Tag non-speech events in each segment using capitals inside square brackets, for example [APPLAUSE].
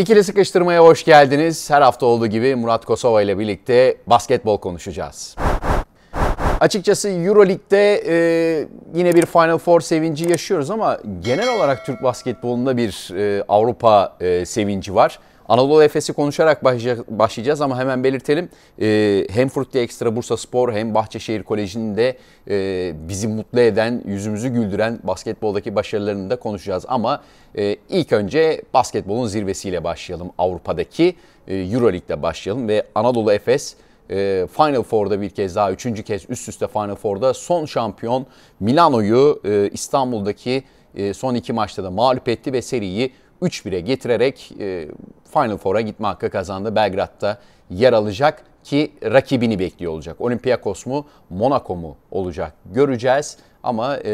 İkili Sıkıştırma'ya hoş geldiniz. Her hafta olduğu gibi Murat Kosova ile birlikte basketbol konuşacağız. Açıkçası Euroleague'de e, yine bir Final Four sevinci yaşıyoruz ama genel olarak Türk basketbolunda bir e, Avrupa e, sevinci var. Anadolu Efes'i konuşarak başlayacağız ama hemen belirtelim. Ee, hem Fırtlı Ekstra Bursa Spor hem Bahçeşehir Koleji'nin de e, bizi mutlu eden, yüzümüzü güldüren basketboldaki başarılarını da konuşacağız. Ama e, ilk önce basketbolun zirvesiyle başlayalım. Avrupa'daki e, Euroleague'de başlayalım ve Anadolu Efes Final Four'da bir kez daha, üçüncü kez üst üste Final Four'da son şampiyon Milano'yu İstanbul'daki son iki maçta da mağlup etti ve seriyi 3-1'e getirerek Final Four'a gitme hakkı kazandı. Belgrad'da yer alacak ki rakibini bekliyor olacak. Olympiakos mu, Monaco mu olacak göreceğiz. Ama e,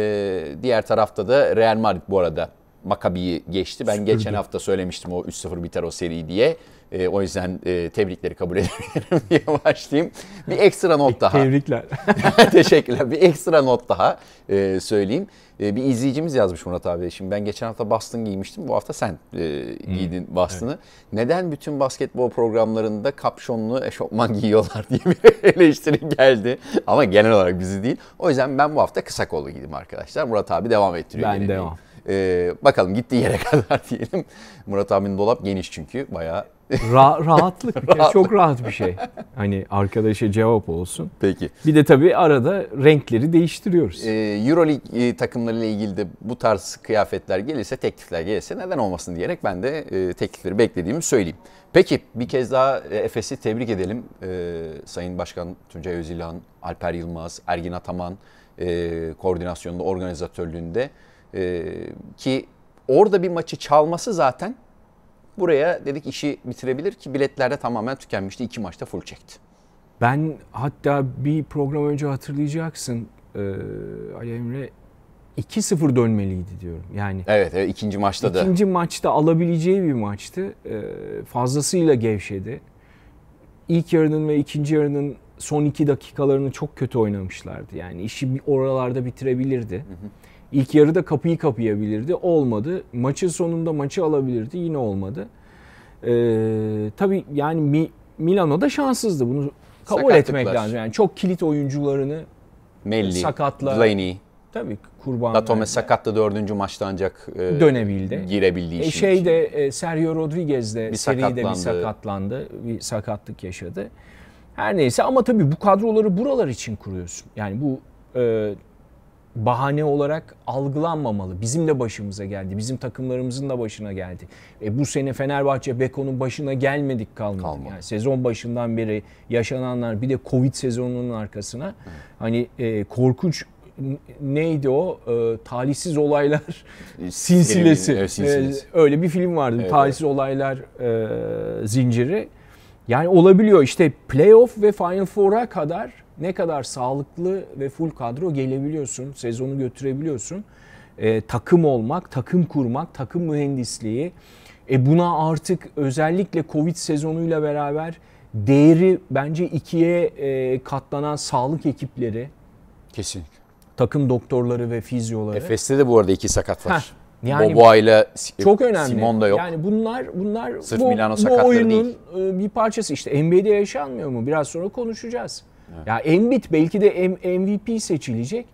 diğer tarafta da Real Madrid bu arada Makabi'yi geçti. Ben Sürdüm. geçen hafta söylemiştim o 3-0 biter o seri diye. E, o yüzden e, tebrikleri kabul [LAUGHS] edebilirim diye başlayayım. Bir ekstra not daha. Tebrikler. [LAUGHS] Teşekkürler. Bir ekstra not daha e, söyleyeyim. E, bir izleyicimiz yazmış Murat abi. Şimdi ben geçen hafta Boston giymiştim. Bu hafta sen e, hmm, giydin hmm, Boston'ı. Evet. Neden bütün basketbol programlarında kapşonlu eşofman [LAUGHS] giyiyorlar diye bir eleştiri geldi. Ama genel olarak bizi değil. O yüzden ben bu hafta kısa kollu giydim arkadaşlar. Murat abi devam ettiriyor. Ben devam. Ee, bakalım gittiği yere kadar diyelim. Murat abinin dolap geniş çünkü. Bayağı Ra- rahatlık bir şey. kere çok rahat bir şey. Hani arkadaşa cevap olsun. Peki. Bir de tabii arada renkleri değiştiriyoruz. Ee, Euroleague e, takımlarıyla ilgili de bu tarz kıyafetler gelirse, teklifler gelirse neden olmasın diyerek ben de e, teklifleri beklediğimi söyleyeyim. Peki bir kez daha e, Efes'i tebrik edelim. E, Sayın Başkan Tuncay Özilhan, Alper Yılmaz, Ergin Ataman e, koordinasyonunda, organizatörlüğünde e, ki orada bir maçı çalması zaten Buraya dedik işi bitirebilir ki biletlerde tamamen tükenmişti. iki maçta full çekti. Ben hatta bir program önce hatırlayacaksın e, Ali Emre 2-0 dönmeliydi diyorum. Yani Evet, evet ikinci maçta da. ikinci maçta alabileceği bir maçtı. E, fazlasıyla gevşedi. İlk yarının ve ikinci yarının son iki dakikalarını çok kötü oynamışlardı. Yani işi oralarda bitirebilirdi. İlk yarıda kapıyı kapayabilirdi. Olmadı. Maçın sonunda maçı alabilirdi. Yine olmadı. Ee, tabii yani Mi, Milano da şanssızdı. Bunu kabul etmek lazım. Yani çok kilit oyuncularını Melli, sakatla. Delaney. Tabii kurban. Datome sakatla dördüncü maçta ancak e, dönebildi. Girebildiği e, şeyde e, Sergio Rodriguez de bir seride sakatlandı. bir sakatlandı. Bir sakatlık yaşadı. Her neyse ama tabii bu kadroları buralar için kuruyorsun. Yani bu e, bahane olarak algılanmamalı. Bizim de başımıza geldi. Bizim takımlarımızın da başına geldi. E, bu sene Fenerbahçe Beko'nun başına gelmedik kalmadı. kalmadı. Yani sezon başından beri yaşananlar bir de Covid sezonunun arkasına evet. hani e, korkunç neydi o e, talihsiz olaylar [LAUGHS] silsilesi. Filmin, evet, silsilesi. E, öyle bir film vardı. Evet, talihsiz olaylar e, zinciri. Yani olabiliyor işte playoff ve Final Four'a kadar ne kadar sağlıklı ve full kadro gelebiliyorsun, sezonu götürebiliyorsun. E, takım olmak, takım kurmak, takım mühendisliği. E buna artık özellikle Covid sezonuyla beraber değeri bence ikiye e, katlanan sağlık ekipleri. Kesinlikle. Takım doktorları ve fizyoları. Efes'te de bu arada iki sakat var. Heh. Yani Boba ile çok önemli. Simon da yok. Yani bunlar bunlar Sırf bu, Milano bu oyunun değil. E, bir parçası işte NBA'de yaşanmıyor mu? Biraz sonra konuşacağız. Evet. Ya Embiid belki de MVP seçilecek.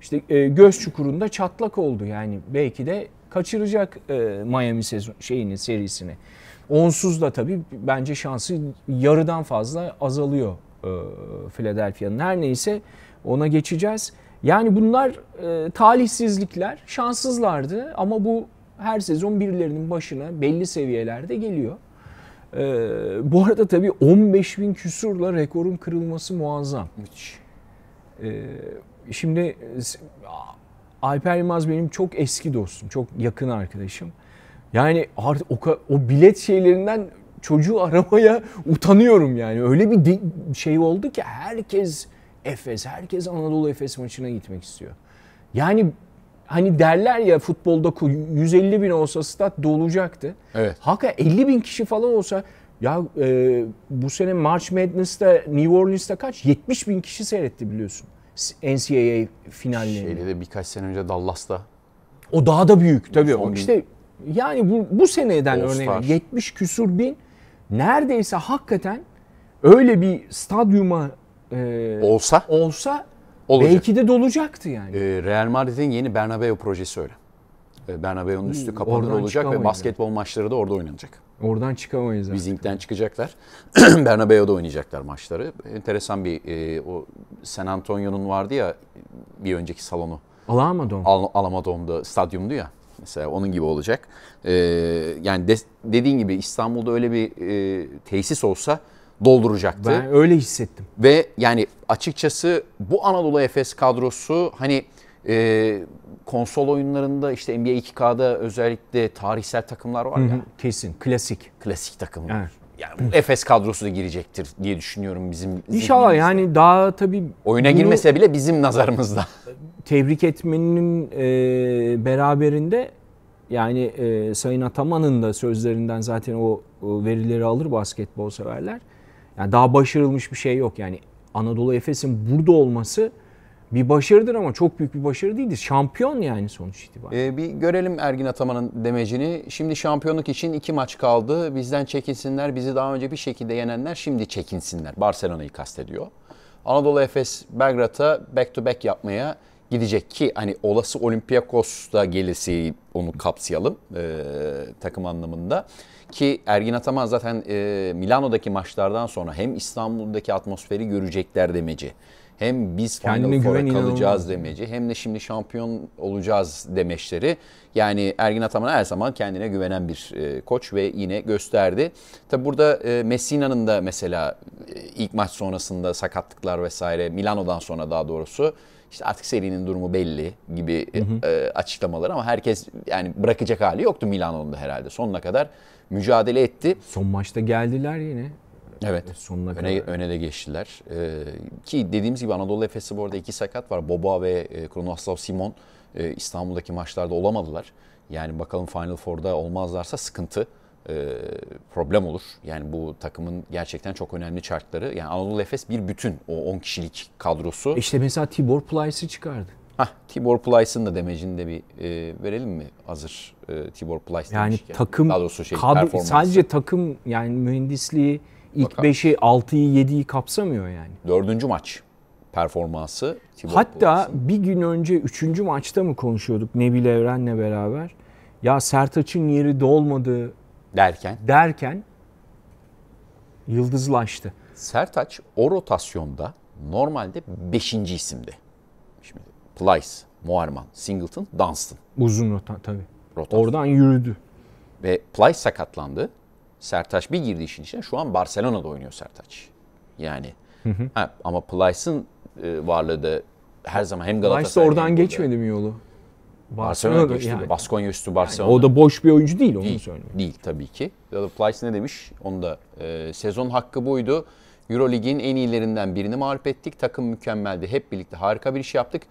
İşte e, göz çukurunda çatlak oldu yani belki de kaçıracak e, Miami sezon şeyini serisini. Onsuz da tabii bence şansı yarıdan fazla azalıyor e, Philadelphia'nın. Her neyse ona geçeceğiz. Yani bunlar e, talihsizlikler, şanssızlardı ama bu her sezon birilerinin başına belli seviyelerde geliyor. Ee, bu arada tabii 15 bin küsurla rekorun kırılması muazzam. Müthiş. Ee, şimdi e, Alper Yılmaz benim çok eski dostum, çok yakın arkadaşım. Yani artık o, o bilet şeylerinden çocuğu [LAUGHS] aramaya utanıyorum yani. Öyle bir şey oldu ki herkes Efes, herkes Anadolu Efes maçına gitmek istiyor. Yani hani derler ya futbolda 150 bin olsa stat dolacaktı. Evet. Haka 50 bin kişi falan olsa ya e, bu sene March Madness'ta New Orleans'ta kaç? 70 bin kişi seyretti biliyorsun. NCAA finallerini. Şeyde de birkaç sene önce Dallas'ta. O daha da büyük tabii. Son o işte yani bu, bu seneden örneğin 70 küsur bin neredeyse hakikaten öyle bir stadyuma e, olsa olsa Olacak. Belki de dolacaktı yani. E, Real Madrid'in yeni Bernabeu projesi öyle. E, Bernabeu'nun hmm, üstü kapanır olacak ve basketbol maçları da orada oynanacak. Oradan çıkamayız artık. Bizing'den çıkacaklar. [CLEARS THROAT] Bernabeu'da oynayacaklar maçları. Enteresan bir e, o San Antonio'nun vardı ya bir önceki salonu. Alamadom. Al, Alamadon'da stadyumdu ya. Mesela onun gibi olacak. E, yani de, dediğin gibi İstanbul'da öyle bir e, tesis olsa dolduracaktı. Ben öyle hissettim. Ve yani açıkçası bu Anadolu Efes kadrosu hani e, konsol oyunlarında işte NBA 2K'da özellikle tarihsel takımlar var ya. Hı kesin klasik. Klasik takımlar. Evet. Yani Efes kadrosu da girecektir diye düşünüyorum bizim. İnşallah yani daha tabii. Oyuna girmese bile bizim nazarımızda. [LAUGHS] Tebrik etmenin e, beraberinde yani e, Sayın Ataman'ın da sözlerinden zaten o, o verileri alır basketbol severler. Yani daha başarılmış bir şey yok. Yani Anadolu Efes'in burada olması bir başarıdır ama çok büyük bir başarı değildir. Şampiyon yani sonuç itibariyle. Ee, bir görelim Ergin Ataman'ın demecini. Şimdi şampiyonluk için iki maç kaldı. Bizden çekinsinler. Bizi daha önce bir şekilde yenenler şimdi çekinsinler. Barcelona'yı kastediyor. Anadolu Efes Belgrad'a back to back yapmaya gidecek ki hani olası Olympiakos da gelirse onu kapsayalım e, takım anlamında. Ki Ergin Ataman zaten e, Milano'daki maçlardan sonra hem İstanbul'daki atmosferi görecekler demeci. Hem biz Final Four'a kalacağız demeci hem de şimdi şampiyon olacağız demeçleri. Yani Ergin Ataman her zaman kendine güvenen bir e, koç ve yine gösterdi. Tabi burada e, Messina'nın da mesela e, ilk maç sonrasında sakatlıklar vesaire Milano'dan sonra daha doğrusu işte artık serinin durumu belli gibi hı hı. E, açıklamalar ama herkes yani bırakacak hali yoktu Milano'nda herhalde sonuna kadar mücadele etti. Son maçta geldiler yine. Evet. Sonuna kadar. Öne, öne de geçtiler. Ee, ki dediğimiz gibi Anadolu Efes'i bu arada iki sakat var. Boba ve e, Kronoslav Simon e, İstanbul'daki maçlarda olamadılar. Yani bakalım Final Four'da olmazlarsa sıkıntı e, problem olur. Yani bu takımın gerçekten çok önemli çarkları. Yani Anadolu Efes bir bütün o 10 kişilik kadrosu. İşte mesela Tibor Plyce'ı çıkardı. Hah, Tibor Plyce'ın da demecini de bir e, verelim mi hazır e, Tibor Plyce Yani demişken. takım, Daha doğrusu şey, kadro, sadece takım yani mühendisliği ilk 5'i, 6'yı, 7'yi kapsamıyor yani. Dördüncü maç performansı. Tibor Hatta Plyce'ın. bir gün önce üçüncü maçta mı konuşuyorduk Nebil Evren'le beraber? Ya Sertaç'ın yeri dolmadı derken derken yıldızlaştı. Sertaç o rotasyonda normalde 5. isimdi. Plyce, Muarman, Singleton, Dunstan. Uzun rota tabii. Rotasyon. Oradan yürüdü. Ve Plyce sakatlandı. Sertaç bir girdi işin içine. Şu an Barcelona'da oynuyor Sertaç. Yani hı hı. Ha, ama Plyce'ın e, varlığı da her zaman hem Galatasaray'da oradan geçmedi mi yolu? Barcelona'da Barcelona geçti. Yani. Baskonya üstü Barcelona. Yani o da boş bir oyuncu değil onu değil, söylüyorum. Değil tabii ki. Ya da Plyce ne demiş? Onu da e, sezon hakkı buydu. Eurolig'in en iyilerinden birini mağlup ettik. Takım mükemmeldi. Hep birlikte harika bir iş yaptık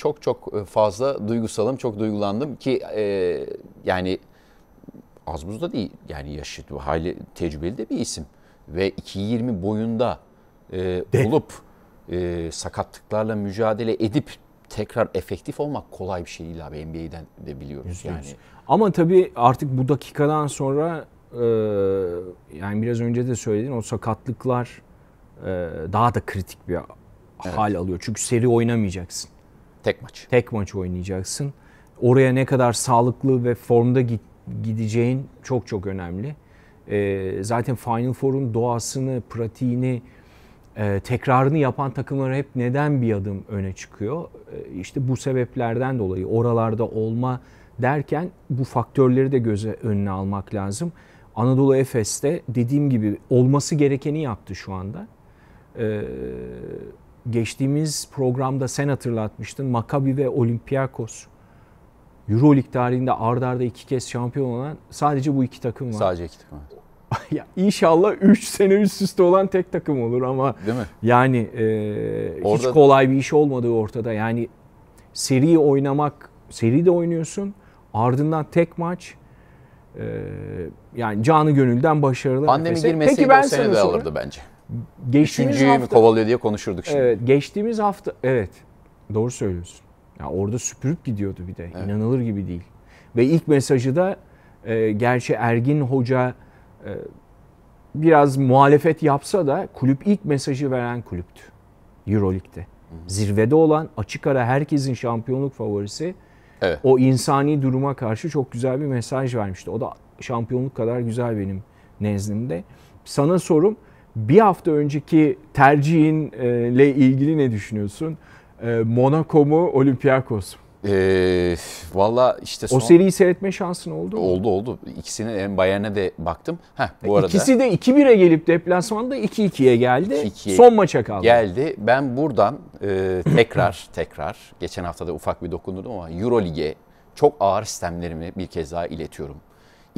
çok çok e, fazla duygusalım, çok duygulandım ki e, yani az buzda değil yani yaşı hali tecrübeli de bir isim ve 2.20 boyunda e, olup e, sakatlıklarla mücadele edip tekrar efektif olmak kolay bir şey değil abi NBA'den de biliyoruz yani. Ama tabii artık bu dakikadan sonra e, yani biraz önce de söyledin o sakatlıklar e, daha da kritik bir evet. alıyor. Çünkü seri oynamayacaksın. Tek maç. Tek maç oynayacaksın. Oraya ne kadar sağlıklı ve formda git, gideceğin çok çok önemli. E, zaten Final Four'un doğasını, pratiğini, e, tekrarını yapan takımlar hep neden bir adım öne çıkıyor? E, işte bu sebeplerden dolayı oralarda olma derken bu faktörleri de göze önüne almak lazım. Anadolu Efes'te dediğim gibi olması gerekeni yaptı şu anda. E, geçtiğimiz programda sen hatırlatmıştın. Maccabi ve Olympiakos. Euroleague tarihinde ard arda iki kez şampiyon olan sadece bu iki takım var. Sadece iki takım var. [LAUGHS] ya inşallah 3 sene üst üste olan tek takım olur ama Değil mi? yani e, Orada... hiç kolay bir iş olmadığı ortada. Yani seri oynamak, seri de oynuyorsun. Ardından tek maç e, yani canı gönülden başarılı. Pandemi girmeseydi Peki ben o sene de alırdı bence. Geçtiğimiz Üçüncüyü hafta, mi kovalıyor diye konuşurduk şimdi. Evet, geçtiğimiz hafta evet doğru söylüyorsun. Ya orada süpürüp gidiyordu bir de. Evet. İnanılır gibi değil. Ve ilk mesajı da e, gerçi Ergin Hoca e, biraz muhalefet yapsa da kulüp ilk mesajı veren kulüptü. Euroleague'de. Zirvede olan açık ara herkesin şampiyonluk favorisi evet. o insani duruma karşı çok güzel bir mesaj vermişti. O da şampiyonluk kadar güzel benim nezdimde. Sana sorum bir hafta önceki tercihinle ilgili ne düşünüyorsun? Ee, Monaco mu Olympiakos mu? Ee, Valla işte son... O seriyi seyretme şansın oldu mu? Oldu oldu. İkisini en Bayern'e de baktım. Heh, bu e, arada... İkisi de 2-1'e gelip deplasmanda 2-2'ye geldi. 2-2'ye Son maça kaldı. Geldi. Ben buradan e, [CLEARS THROAT] tekrar tekrar geçen hafta da ufak bir dokundum ama Euro Lig'e çok ağır sistemlerimi bir kez daha iletiyorum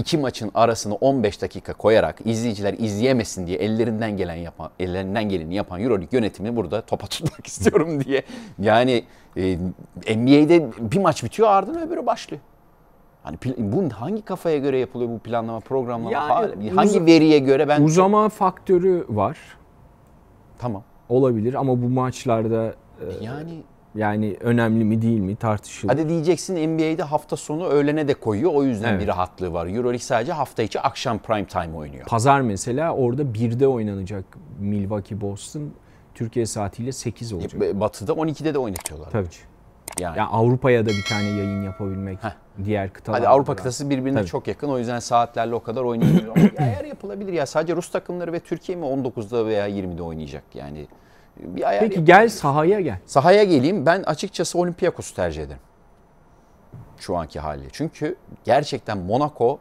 iki maçın arasını 15 dakika koyarak izleyiciler izleyemesin diye ellerinden gelen yapan ellerinden geleni yapan EuroLeague yönetimini burada topa tutmak [LAUGHS] istiyorum diye. Yani e, NBA'de bir maç bitiyor ardından öbürü başlıyor. Hani bu hangi kafaya göre yapılıyor bu planlama, programlama? Yani, hangi veriye göre ben Uzama faktörü var. Tamam. Olabilir ama bu maçlarda e, yani yani önemli mi değil mi tartışılır. Hadi diyeceksin NBA'de hafta sonu öğlene de koyuyor. O yüzden evet. bir rahatlığı var. Euroleague sadece hafta içi akşam prime time oynuyor. Pazar mesela orada birde oynanacak Milwaukee Boston. Türkiye saatiyle 8 e, olacak. E, batı'da 12'de de oynatıyorlar. Tabii. Yani. yani Avrupa'ya da bir tane yayın yapabilmek. Heh. Diğer kıtalar. Hadi Avrupa kıtası birbirine Tabii. çok yakın. O yüzden saatlerle o kadar oynayabilir. Eğer yapılabilir ya sadece Rus takımları ve Türkiye mi 19'da veya 20'de oynayacak yani bir ayar Peki gel sahaya gel. Sahaya geleyim. Ben açıkçası Olympiakos'u tercih ederim. Şu anki hali. Çünkü gerçekten Monaco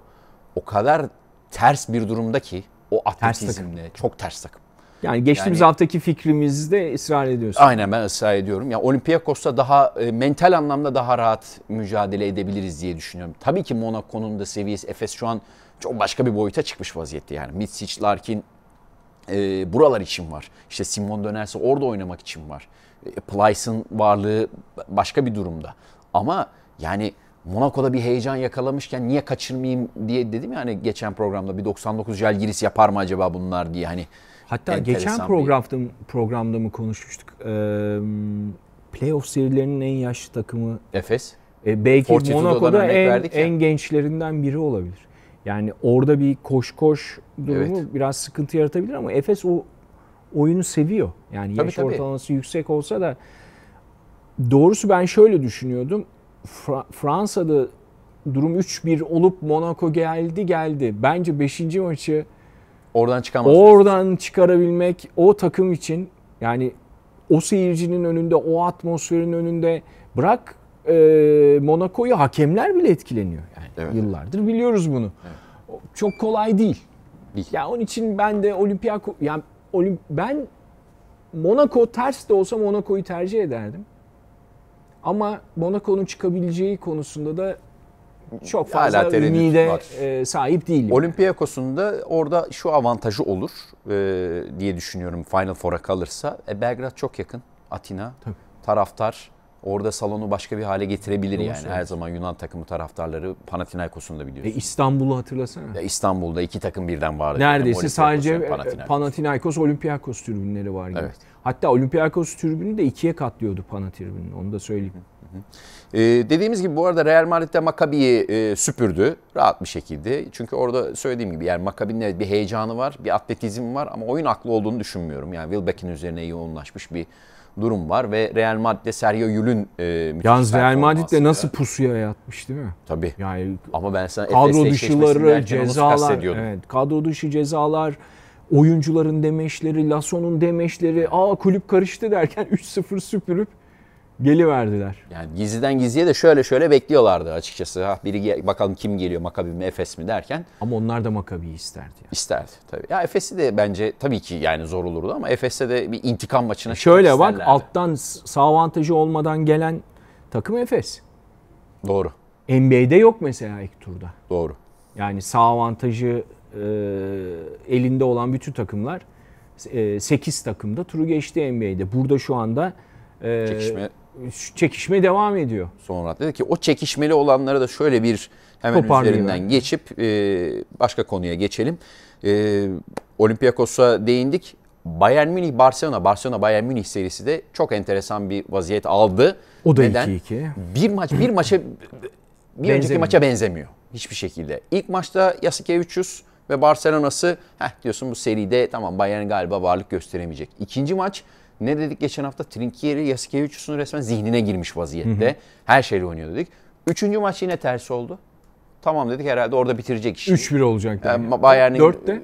o kadar ters bir durumda ki o atletizmle çok ters takım. Yani geçtiğimiz yani, haftaki fikrimizde ısrar ediyorsun. Aynen ben ısrar ediyorum. Ya yani Olympiakos'ta daha e, mental anlamda daha rahat mücadele edebiliriz diye düşünüyorum. Tabii ki Monaco'nun da seviyesi Efes şu an çok başka bir boyuta çıkmış vaziyette yani. Mitsic, Larkin e, buralar için var. İşte Simon dönerse orada oynamak için var. E, Plyce'ın varlığı başka bir durumda. Ama yani Monaco'da bir heyecan yakalamışken niye kaçırmayayım diye dedim ya hani geçen programda bir 99 Jalgiris yapar mı acaba bunlar diye hani Hatta geçen programda, bir... programda mı konuşmuştuk? Ee, playoff serilerinin en yaşlı takımı Efes. E, belki Monaco'da en, en gençlerinden biri olabilir. Yani orada bir koş koş durumu evet. biraz sıkıntı yaratabilir ama Efes o oyunu seviyor. Yani tabii, yaş tabii. ortalaması yüksek olsa da doğrusu ben şöyle düşünüyordum. Fra- Fransa'da durum 3-1 olup Monaco geldi geldi. Bence 5. maçı oradan çıkamaz. Oradan çıkarabilmek o takım için yani o seyircinin önünde, o atmosferin önünde bırak e, Monaco'yu hakemler bile etkileniyor. Yani evet. Yıllardır biliyoruz bunu. Evet. Çok kolay değil değil. Ya onun için ben de Olympiakos yani Olimp ben Monaco ters de olsa Monaco'yu tercih ederdim. Ama Monaco'nun çıkabileceği konusunda da çok fazla Hala ümide E, sahip değilim. Olympiakos'un da orada şu avantajı olur e, diye düşünüyorum Final Four'a kalırsa. E, Belgrad çok yakın. Atina. Tabii. Taraftar orada salonu başka bir hale getirebilir Doğru yani. Her zaman Yunan takımı taraftarları Panathinaikos'un da biliyorsun. E İstanbul'u hatırlasana. Ya İstanbul'da iki takım birden vardı. Neredeyse yani sadece e, Panathinaikos. Panathinaikos, Olympiakos tribünleri var gibi. Evet. Hatta Olympiakos tribünü de ikiye katlıyordu Panathinaikos'un onu da söyleyeyim. Hı hı. E, dediğimiz gibi bu arada Real Madrid'de Maccabi'yi e, süpürdü rahat bir şekilde. Çünkü orada söylediğim gibi yani Maccabi'nin bir heyecanı var, bir atletizm var ama oyun aklı olduğunu düşünmüyorum. Yani Wilbeck'in üzerine yoğunlaşmış bir durum var ve Real Madrid'de Sergio Yül'ün e, Yalnız Real Madrid'de nasıl pusuya yatmış değil mi? Tabii. Yani ama ben sana kadro dışıları, cezalar, evet, kadro dışı cezalar, oyuncuların demeçleri, Lasso'nun demeçleri, aa kulüp karıştı derken 3-0 [LAUGHS] süpürüp geliverdiler. Yani gizliden gizliye de şöyle şöyle bekliyorlardı açıkçası. Ha biri bakalım kim geliyor Makabi mi Efes mi derken. Ama onlar da Makabi'yi isterdi. Yani. İsterdi tabii. Ya Efes'i de bence tabii ki yani zor olurdu ama Efes'te de bir intikam maçına Şöyle bak isterlerdi. alttan sağ avantajı olmadan gelen takım Efes. Doğru. NBA'de yok mesela ilk turda. Doğru. Yani sağ avantajı e, elinde olan bütün takımlar e, 8 takımda turu geçti NBA'de. Burada şu anda e, çekişme çekişme devam ediyor. Sonra dedi ki o çekişmeli olanlara da şöyle bir hemen üzerinden geçip e, başka konuya geçelim. E, Olympiakos'a değindik. Bayern Münih Barcelona, Barcelona Bayern Münih serisi de çok enteresan bir vaziyet aldı. O da Neden? 2-2. Bir maç bir maça bir benzemiyor. önceki maça benzemiyor hiçbir şekilde. İlk maçta 300 ve Barcelona'sı heh diyorsun bu seride tamam Bayern galiba varlık gösteremeyecek. İkinci maç ne dedik geçen hafta? Trinkieri Yasikevicius'un resmen zihnine girmiş vaziyette. Hı hı. Her şeyle oynuyor dedik. Üçüncü maç yine tersi oldu. Tamam dedik herhalde orada bitirecek işi. 3-1 olacak. Yani. Ee, Bayern'in 4'te?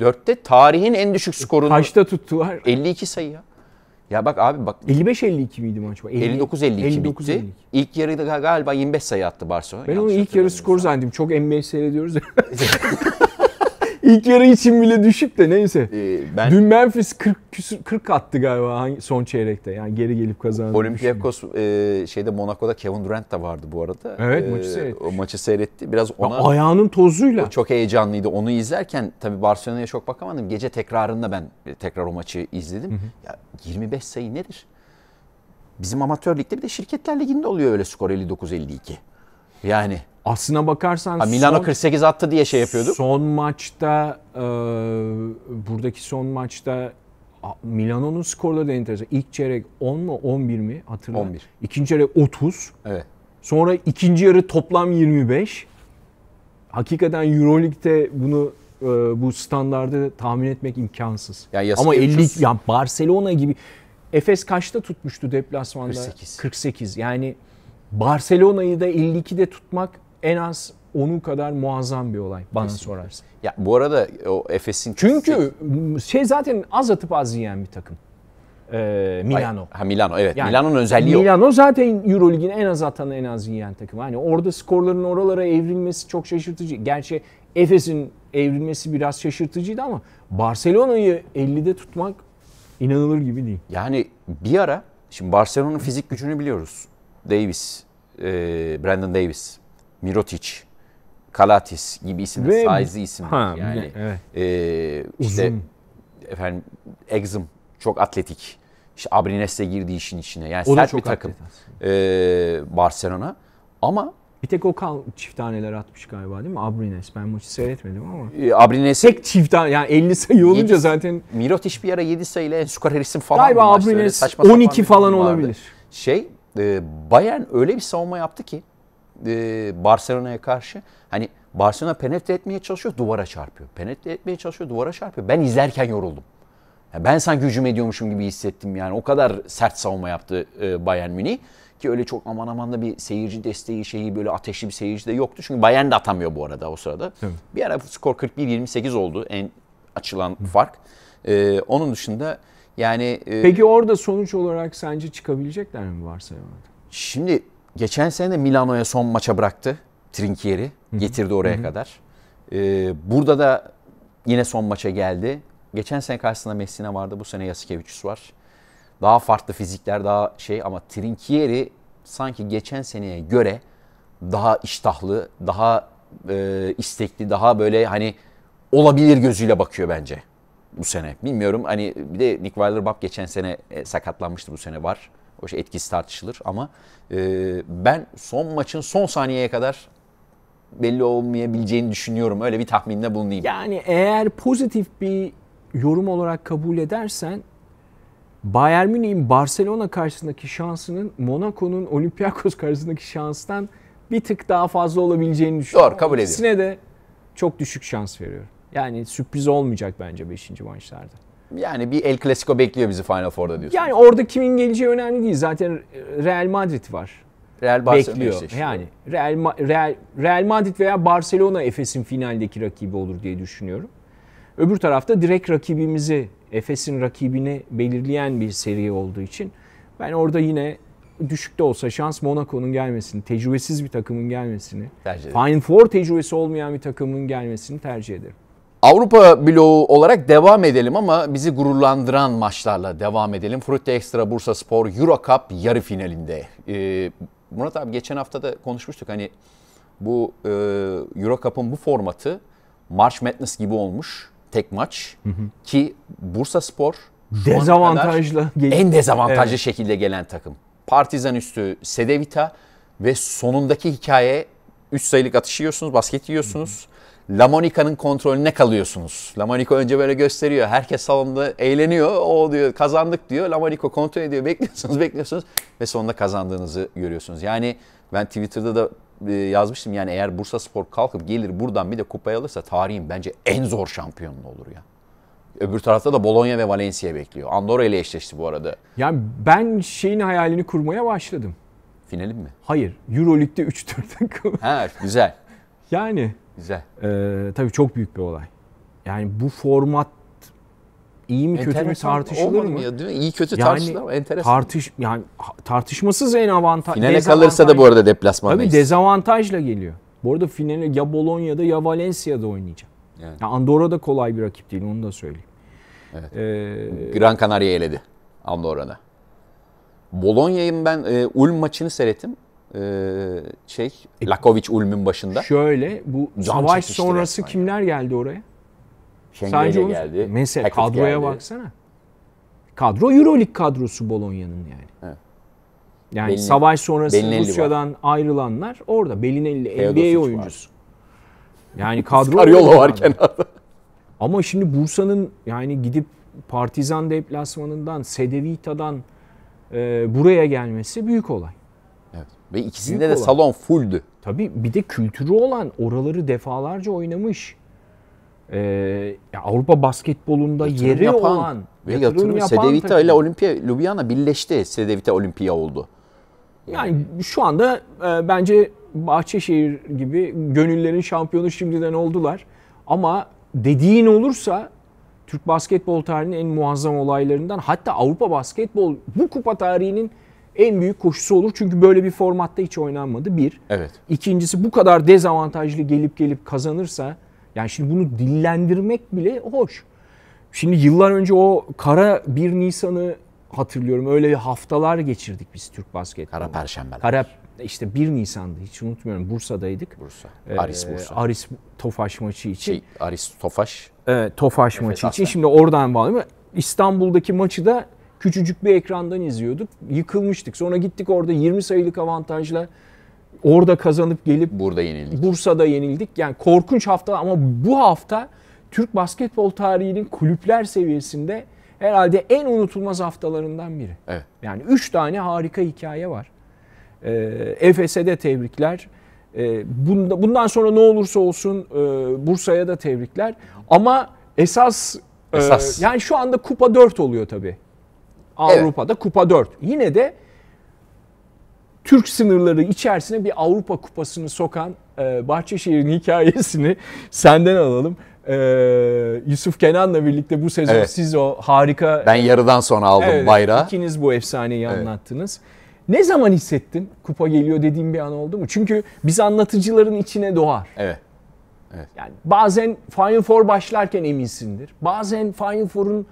4'te e, e, tarihin en düşük skorunu. Kaçta tuttular? 52 sayı ya. Ya bak abi bak. 55-52 miydi maç? 59-52 bitti. 52. İlk yarıda galiba 25 sayı attı Barcelona. Ben Yanlış onun ilk yarı skoru zannettim. Çok NBA seyrediyoruz. [LAUGHS] İlk yarı için bile düşük de neyse. Ee, ben... Dün Memphis 40 küsür 40 attı galiba son çeyrekte. Yani geri gelip kazandı. Olympiakos e, şeyde Monaco'da Kevin Durant da vardı bu arada. Evet e, seyretti. O maçı seyretti. Biraz ona ya, ayağının tozuyla. O çok heyecanlıydı. Onu izlerken tabii Barcelona'ya çok bakamadım. Gece tekrarında ben e, tekrar o maçı izledim. Hı hı. Ya 25 sayı nedir? Bizim amatör ligde bir de şirketler liginde oluyor öyle skor 59-52. Yani. Aslına bakarsan ha, Milano son, 48 attı diye şey yapıyordu. Son maçta e, buradaki son maçta Milano'nun skorları da enteresan. İlk çeyrek 10 mu 11 mi hatırla. 11. İkinci çeyrek 30. Evet. Sonra ikinci yarı toplam 25. Hakikaten EuroLeague'de bunu e, bu standardı tahmin etmek imkansız. Yani yasak. Ama 50 ya Barcelona gibi Efes kaçta tutmuştu deplasmanda? 48. 48. Yani Barcelona'yı da 52'de tutmak en az onun kadar muazzam bir olay bana Kesinlikle. sorarsın. Ya bu arada o Efes'in Çünkü şey zaten az atıp az yiyen bir takım. Ee, Milano. Ay, ha Milano evet. Yani, Milano'nun özelliği Milano o. zaten EuroLeague'in en az atan en az yiyen takım. Hani orada skorların oralara evrilmesi çok şaşırtıcı. Gerçi Efes'in evrilmesi biraz şaşırtıcıydı ama Barcelona'yı 50'de tutmak inanılır gibi değil. Yani bir ara şimdi Barcelona'nın fizik gücünü biliyoruz. Davis, e, Brandon Davis, Mirotic, Kalatis gibi isimler, Ve, size isimler yani. Evet. E, işte Uzun. efendim Exum çok atletik. İşte Abrines'le girdiği işin içine. Yani o sert bir takım e, Barcelona. Ama bir tek o kal çift taneler atmış galiba değil mi? Abrines. Ben maçı seyretmedim ama. E, Abrines. Tek çift tane yani 50 sayı olunca yedi, zaten. Mirotic bir ara 7 sayıyla Ensuka isim falan. Galiba Abrines 12 falan olabilir. Şey e, Bayern öyle bir savunma yaptı ki e, Barcelona'ya karşı hani Barcelona penetre etmeye çalışıyor duvara çarpıyor. Penetre etmeye çalışıyor duvara çarpıyor. Ben izlerken yoruldum. Yani ben sanki hücum ediyormuşum gibi hissettim yani. O kadar sert savunma yaptı e, Bayern Münih. Ki öyle çok aman aman da bir seyirci desteği şeyi böyle ateşli bir seyirci de yoktu. Çünkü Bayern de atamıyor bu arada o sırada. Evet. Bir ara skor 41-28 oldu en açılan Hı. fark. E, onun dışında yani e, Peki orada sonuç olarak sence çıkabilecekler mi varsayalım? Şimdi geçen sene Milano'ya son maça bıraktı Trinkieri. Getirdi oraya kadar. E, burada da yine son maça geldi. Geçen sene karşısında Messina vardı. Bu sene Yasikevicius var. Daha farklı fizikler daha şey ama Trinkieri sanki geçen seneye göre daha iştahlı, daha e, istekli, daha böyle hani olabilir gözüyle bakıyor bence bu sene. Bilmiyorum hani bir de Nick Weilerbach geçen sene e, sakatlanmıştı bu sene var. O şey etkisi tartışılır ama e, ben son maçın son saniyeye kadar belli olmayabileceğini düşünüyorum. Öyle bir tahminde bulunayım. Yani eğer pozitif bir yorum olarak kabul edersen Bayern Münih'in Barcelona karşısındaki şansının Monaco'nun Olympiakos karşısındaki şanstan bir tık daha fazla olabileceğini düşünüyorum. Doğru kabul ediyorum. İkisine de çok düşük şans veriyorum. Yani sürpriz olmayacak bence 5. maçlarda. Yani bir El Clasico bekliyor bizi Final Four'da diyorsun. Yani orada kimin geleceği önemli değil. Zaten Real Madrid var. Real Barcelona bekliyor. Eşleşti. Yani Real, Real, Real Madrid veya Barcelona Efes'in finaldeki rakibi olur diye düşünüyorum. Öbür tarafta direkt rakibimizi, Efes'in rakibini belirleyen bir seri olduğu için ben orada yine düşük de olsa şans Monaco'nun gelmesini, tecrübesiz bir takımın gelmesini, tercih Final Four tecrübesi olmayan bir takımın gelmesini tercih ederim. Avrupa bloğu olarak devam edelim ama bizi gururlandıran maçlarla devam edelim. Frutte Extra Bursa Spor Euro Cup yarı finalinde. Ee, Murat abi geçen hafta da konuşmuştuk hani bu e, Euro Cup'ın bu formatı March Madness gibi olmuş tek maç hı hı. ki Bursa Spor dezavantajlı en dezavantajlı evet. şekilde gelen takım. Partizan üstü Sedevita ve sonundaki hikaye 3 sayılık atış yiyorsunuz, basket yiyorsunuz. La Monica'nın kontrolüne kalıyorsunuz. La Monica önce böyle gösteriyor. Herkes salonda eğleniyor. O diyor kazandık diyor. La Monica kontrol ediyor. Bekliyorsunuz [LAUGHS] bekliyorsunuz ve sonunda kazandığınızı görüyorsunuz. Yani ben Twitter'da da e, yazmıştım yani eğer Bursa Spor kalkıp gelir buradan bir de kupayı alırsa tarihin bence en zor şampiyonluğu olur ya. Öbür tarafta da Bologna ve Valencia bekliyor. Andorra ile eşleşti bu arada. Yani ben şeyin hayalini kurmaya başladım. Finalim mi? Hayır. Euroleague'de 3-4 takım. Ha güzel. yani Güzel. Ee, tabii çok büyük bir olay. Yani bu format iyi mi enteresan kötü mü tartışılır mı? Ya, değil mi? İyi kötü yani, tartışılır ama enteresan. Tartış, yani tartışmasız en avantaj. Finale kalırsa da bu arada deplasmanda. Tabii dezavantajla geliyor. Bu arada finale ya Bolonya'da ya Valencia'da oynayacak. Yani. yani Andorra da kolay bir rakip değil onu da söyleyeyim. Evet. Ee, Gran Canaria eledi Andorra'da. Bologna'yı ben e, Ulm maçını seyrettim. Ee, şey, e, şey Lakovic Ulm'ün başında. Şöyle bu Can savaş sonrası kimler geldi oraya? Sence geldi. Mesela Hackett kadroya geldi. baksana. Kadro Euroleague kadrosu Bologna'nın yani. Evet. Yani Belin, savaş sonrası Belinelli Rusya'dan var. ayrılanlar orada. Belinelli NBA oyuncusu. Var. Yani kadro Karyolo var kenarda. Ama şimdi Bursa'nın yani gidip Partizan deplasmanından, Sedevita'dan e, buraya gelmesi büyük olay. Ve ikisinde Büyük de olan. salon fulldü. Tabii bir de kültürü olan oraları defalarca oynamış. Ee, Avrupa basketbolunda yatırım yeri yapan olan ve yatırım, yatırım yapan Sedevita ile Olimpiya Ljubljana birleşti. Sedevita Olimpiya oldu. Yani şu anda e, bence Bahçeşehir gibi gönüllerin şampiyonu şimdiden oldular. Ama dediğin olursa Türk basketbol tarihinin en muazzam olaylarından hatta Avrupa basketbol bu kupa tarihinin en büyük koşusu olur. Çünkü böyle bir formatta hiç oynanmadı bir. Evet. İkincisi bu kadar dezavantajlı gelip gelip kazanırsa yani şimdi bunu dillendirmek bile hoş. Şimdi yıllar önce o kara 1 Nisan'ı hatırlıyorum. Öyle haftalar geçirdik biz Türk basketbolu. Kara Perşembeler. Kara işte 1 Nisan'dı hiç unutmuyorum Bursa'daydık. Bursa. Ee, Aris Bursa. Ee, Aris Tofaş maçı için. Şey, Aris Tofaş. Ee, Tofaş Efe maçı Aslan. için. Şimdi oradan bağlı İstanbul'daki maçı da küçücük bir ekrandan izliyorduk. Yıkılmıştık. Sonra gittik orada 20 sayılık avantajla orada kazanıp gelip burada yenildik. Bursa'da yenildik. Yani korkunç hafta ama bu hafta Türk basketbol tarihinin kulüpler seviyesinde herhalde en unutulmaz haftalarından biri. Evet. Yani 3 tane harika hikaye var. Ee, Efes'e de tebrikler. Ee, bundan sonra ne olursa olsun e, Bursa'ya da tebrikler. Ama esas, e, esas. E, yani şu anda kupa 4 oluyor tabii. Avrupa'da evet. Kupa 4. Yine de Türk sınırları içerisine bir Avrupa Kupası'nı sokan e, Bahçeşehir'in hikayesini [LAUGHS] senden alalım. E, Yusuf Kenan'la birlikte bu sezon evet. siz o harika... Ben e, yarıdan sonra aldım evet, bayrağı. İkiniz bu efsaneyi evet. anlattınız. Ne zaman hissettin kupa geliyor dediğim bir an oldu mu? Çünkü biz anlatıcıların içine doğar. Evet. evet. Yani bazen Final Four başlarken eminsindir. Bazen Final Four'un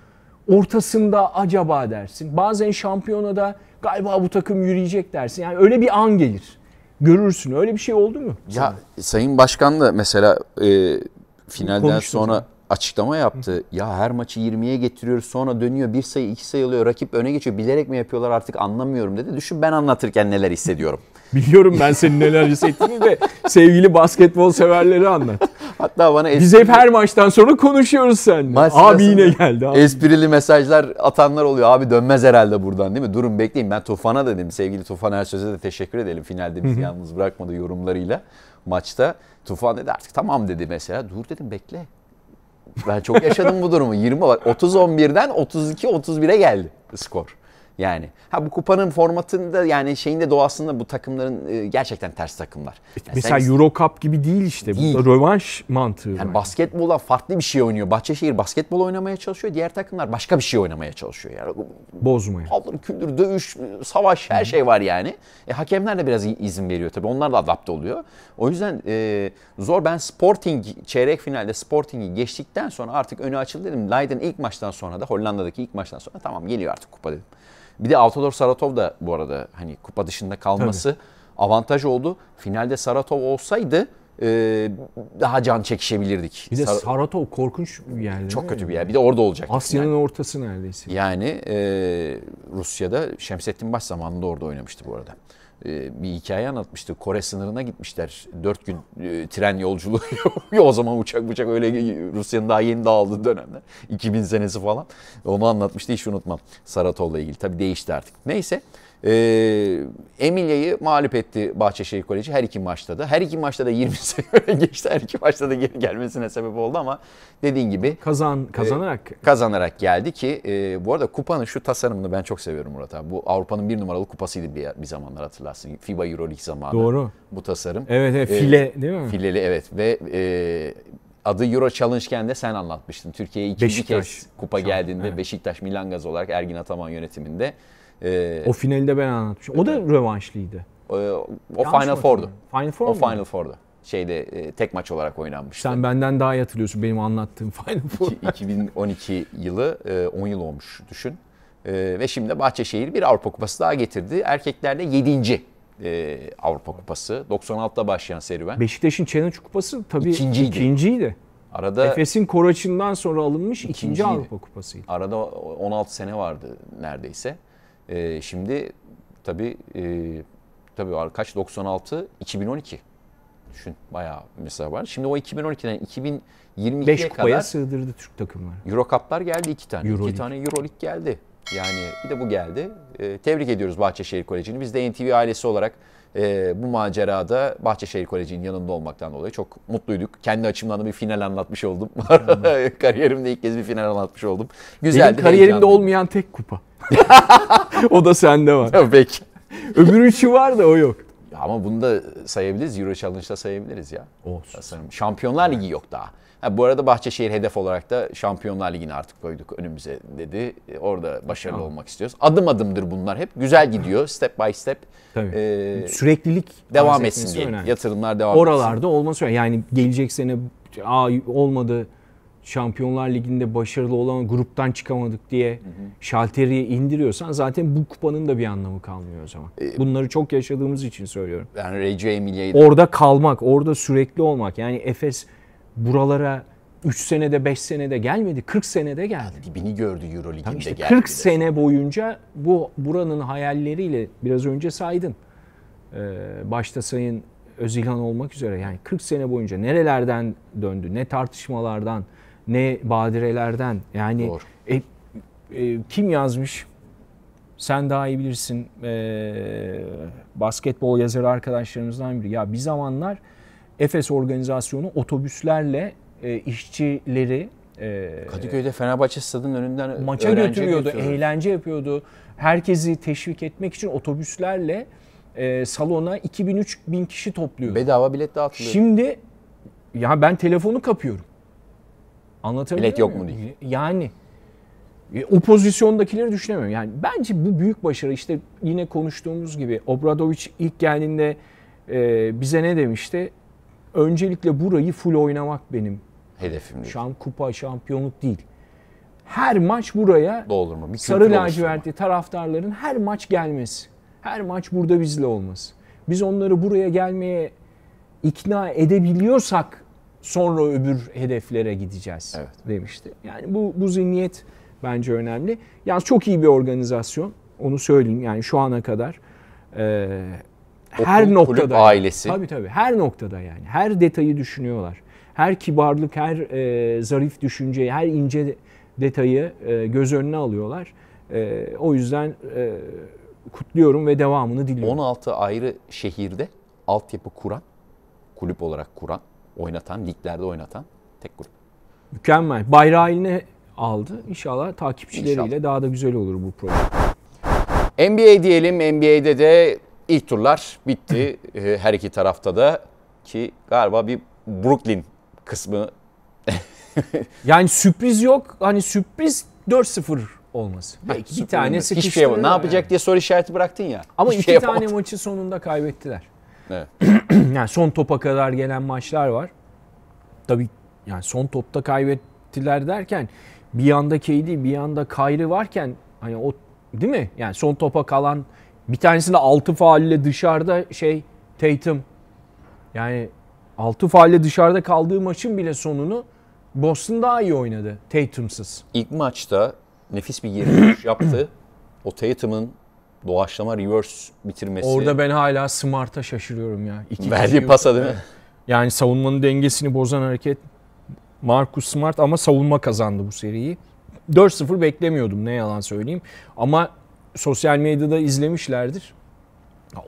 ortasında acaba dersin. Bazen şampiyona da galiba bu takım yürüyecek dersin. Yani öyle bir an gelir. Görürsün. Öyle bir şey oldu mu? Sana? Ya Sayın Başkan da mesela e, finalden Konuştum sonra sana. açıklama yaptı. Hı. Ya her maçı 20'ye getiriyoruz sonra dönüyor bir sayı iki sayı alıyor rakip öne geçiyor. Bilerek mi yapıyorlar artık anlamıyorum dedi. Düşün ben anlatırken neler hissediyorum. Biliyorum ben senin neler hissettiğini de sevgili basketbol severleri anlat. Hatta bana espri... Biz hep her maçtan sonra konuşuyoruz seninle. abi yine geldi. Abi. Esprili mesajlar atanlar oluyor. Abi dönmez herhalde buradan değil mi? Durun bekleyin. Ben Tufan'a dedim. Sevgili Tufan Ersöz'e de teşekkür edelim. Finalde bizi yalnız bırakmadı yorumlarıyla maçta. Tufan dedi artık tamam dedi mesela. Dur dedim bekle. Ben çok yaşadım bu durumu. 20 30 11'den 32 31'e geldi skor. Yani ha bu kupanın formatında yani şeyinde doğasında bu takımların e, gerçekten ters takımlar. Yani Mesela sen, Euro Cup gibi değil işte. Değil. Burada rövanş mantığı. Yani var. basketbola farklı bir şey oynuyor. Bahçeşehir basketbol oynamaya çalışıyor. Diğer takımlar başka bir şey oynamaya çalışıyor. Yani bozmaya. Aldır küldür dövüş, savaş her Hı. şey var yani. E, hakemler de biraz izin veriyor tabii. Onlar da adapte oluyor. O yüzden e, zor ben Sporting çeyrek finalde Sporting'i geçtikten sonra artık önü açıldı dedim. Leiden ilk maçtan sonra da Hollanda'daki ilk maçtan sonra tamam geliyor artık kupa dedim. Bir de Altador Saratov da bu arada hani kupa dışında kalması Tabii. avantaj oldu. Finalde Saratov olsaydı e, daha can çekişebilirdik. Bir de Sar- Saratov korkunç bir yer. Çok kötü bir yer. Bir de orada olacak. Asya'nın yani. ortası neredeyse. Yani e, Rusya'da Şemsettin Baş zamanında orada oynamıştı bu arada. Ee, bir hikaye anlatmıştı. Kore sınırına gitmişler. Dört gün e, tren yolculuğu. [LAUGHS] o zaman uçak uçak öyle Rusya'nın daha yeni dağıldığı dönemde. 2000 senesi falan. Onu anlatmıştı hiç unutmam. Saratov'la ilgili. Tabii değişti artık. Neyse. E, ee, Emilya'yı mağlup etti Bahçeşehir Koleji her iki maçta da. Her iki maçta da 20 [LAUGHS] sayı geçti. Her iki maçta da geri gelmesine sebep oldu ama dediğin gibi kazan e, kazanarak e, kazanarak geldi ki e, bu arada kupanın şu tasarımını ben çok seviyorum Murat abi. Bu Avrupa'nın bir numaralı kupasıydı bir, bir zamanlar hatırlarsın. FIBA Euroleague zamanı. Doğru. Bu tasarım. Evet, evet e, file e, değil mi? Fileli evet ve e, adı Euro Challenge'ken de sen anlatmıştın. Türkiye'ye ikinci Beşiktaş. kez kupa geldiğinde evet. Beşiktaş Milan Gaz olarak Ergin Ataman yönetiminde ee, o finalde ben anlatmışım. O da rövanşlıydı. Ee, o, o Final Four'du. Final Four O mu? Final Four'du. Şeyde e, tek maç olarak oynanmıştı. Sen benden daha iyi hatırlıyorsun benim anlattığım [LAUGHS] Final Four. 2012 yılı e, 10 yıl olmuş düşün. E, ve şimdi Bahçeşehir bir Avrupa Kupası daha getirdi. erkeklerle 7. E, Avrupa Kupası. 96'da başlayan serüven. Beşiktaş'ın Challenge Kupası tabii ikinciydi. ikinciydi. Arada Efes'in Koraç'ından sonra alınmış ikinciydi. ikinci Avrupa Kupası'ydı. Arada 16 sene vardı neredeyse. E, şimdi tabi e, tabii var kaç 96 2012 düşün bayağı mesela var. Şimdi o 2012'den 2022'ye 5 kupaya kadar sığdırdı Türk takımları. Euro Cup'lar geldi iki tane. Euro iki tane Euro League geldi. Yani bir de bu geldi. E, tebrik ediyoruz Bahçeşehir Koleji'ni. Biz de NTV ailesi olarak e, bu macerada Bahçeşehir Koleji'nin yanında olmaktan dolayı çok mutluyduk. Kendi açımdan da bir final anlatmış oldum. [LAUGHS] Kariyerimde ilk kez bir final anlatmış oldum. Güzeldi. Benim kariyerimde olmayan tek kupa. [LAUGHS] o da sende var. Tabii [LAUGHS] peki. Öbür üçü var da o yok. ama bunu da sayabiliriz. Euro Challenge'da sayabiliriz ya. Olsun. Şampiyonlar Ligi yok daha. Ha, bu arada Bahçeşehir hedef olarak da Şampiyonlar Ligi'ni artık koyduk önümüze dedi. E, orada başarılı tamam. olmak istiyoruz. Adım adımdır bunlar hep. Güzel gidiyor step by step. Tabii. Ee, Süreklilik devam etsin diye. Önemli. Yatırımlar devam Oralarda etsin. Oralarda olması Yani gelecek sene Aa, olmadı Şampiyonlar Ligi'nde başarılı olan gruptan çıkamadık diye hı şalteriye indiriyorsan zaten bu kupanın da bir anlamı kalmıyor o zaman. E, Bunları çok yaşadığımız için söylüyorum. Yani Reggio Emilia'yı Orada kalmak, orada sürekli olmak. Yani Efes buralara 3 senede 5 senede gelmedi 40 senede geldi. Yani dibini gördü Euroleague'de tamam işte 40 geldi sene boyunca bu buranın hayalleriyle biraz önce saydın. Ee, başta Sayın Özilhan olmak üzere yani 40 sene boyunca nerelerden döndü ne tartışmalardan ne badirelerden yani Doğru. E, e, kim yazmış sen daha iyi bilirsin e, basketbol yazarı arkadaşlarımızdan biri ya bir zamanlar Efes organizasyonu otobüslerle e, işçileri e, Kadıköy'de Fenerbahçe stadının önünden maça götürüyordu, götürüyordu, eğlence yapıyordu. Herkesi teşvik etmek için otobüslerle e, salona 2000-3000 kişi topluyordu. Bedava bilet dağıtılıyor. Şimdi ya ben telefonu kapıyorum. Anlatabiliyor Bilet yok mu diye. Yani e, o pozisyondakileri düşünemiyorum. Yani bence bu büyük başarı. işte yine konuştuğumuz gibi Obradoviç ilk geldiğinde e, bize ne demişti? Öncelikle burayı full oynamak benim hedefim. Şam kupa, şampiyonluk değil. Her maç buraya doldurma. Bir sarı laciverti taraftarların her maç gelmesi. Her maç burada bizle olması. Biz onları buraya gelmeye ikna edebiliyorsak sonra öbür hedeflere gideceğiz evet. demişti. Yani bu bu zihniyet bence önemli. Yani çok iyi bir organizasyon. Onu söyleyeyim yani şu ana kadar. Ee, Okul, her noktada kulüp, yani. ailesi. Tabii tabii. Her noktada yani. Her detayı düşünüyorlar. Her kibarlık, her e, zarif düşünceyi, her ince detayı e, göz önüne alıyorlar. E, o yüzden e, kutluyorum ve devamını diliyorum. 16 ayrı şehirde altyapı kuran, kulüp olarak kuran, oynatan, liglerde oynatan tek grup. Mükemmel. Bayrağı eline aldı. İnşallah takipçileriyle İnşallah. daha da güzel olur bu program. NBA diyelim. NBA'de de İlk turlar bitti [CLEARS THROAT] ee, her iki tarafta da ki galiba bir Brooklyn kısmı. [LAUGHS] yani sürpriz yok. Hani sürpriz 4-0 olması. Ha, iki tane sıkıştı. şey ne yapacak yani. diye soru işareti bıraktın ya. Ama [LAUGHS] iki şey tane maçı sonunda kaybettiler. [CLEARS THROAT] Evet. [CLEARS THROAT] yani son topa kadar gelen maçlar var. Tabii yani son topta kaybettiler derken bir yanda KD bir yanda Kyrie varken hani o değil mi? Yani son topa kalan bir tanesinde 6 faulle dışarıda şey Tatum. Yani 6 faulle dışarıda kaldığı maçın bile sonunu Boston daha iyi oynadı Tatum'sız. İlk maçta nefis bir giriş yaptı. O Tatum'ın doğaçlama reverse bitirmesi. Orada ben hala Smart'a şaşırıyorum ya. İki Verdiği pasa değil mi? [LAUGHS] Yani savunmanın dengesini bozan hareket Marcus Smart ama savunma kazandı bu seriyi. 4-0 beklemiyordum ne yalan söyleyeyim. Ama sosyal medyada izlemişlerdir.